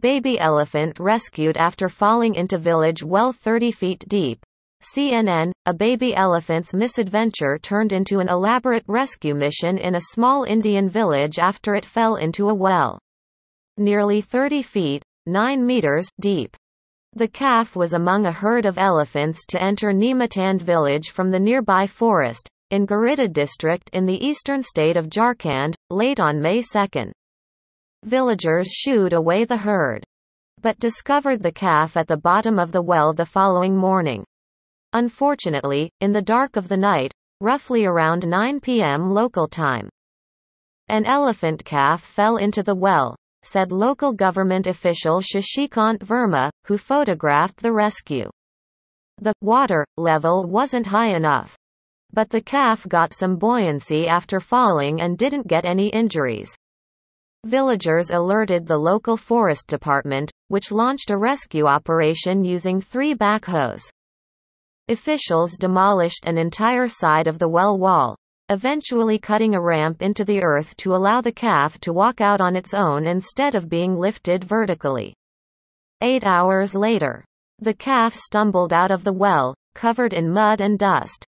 Baby elephant rescued after falling into village well 30 feet deep. CNN, a baby elephant's misadventure turned into an elaborate rescue mission in a small Indian village after it fell into a well. Nearly 30 feet, 9 meters deep. The calf was among a herd of elephants to enter Nematand village from the nearby forest, in Garida district in the eastern state of Jharkhand, late on May 2. Villagers shooed away the herd. But discovered the calf at the bottom of the well the following morning. Unfortunately, in the dark of the night, roughly around 9 p.m. local time, an elephant calf fell into the well, said local government official Shashikant Verma, who photographed the rescue. The water level wasn't high enough. But the calf got some buoyancy after falling and didn't get any injuries. Villagers alerted the local forest department, which launched a rescue operation using three backhoes. Officials demolished an entire side of the well wall, eventually cutting a ramp into the earth to allow the calf to walk out on its own instead of being lifted vertically. Eight hours later, the calf stumbled out of the well, covered in mud and dust.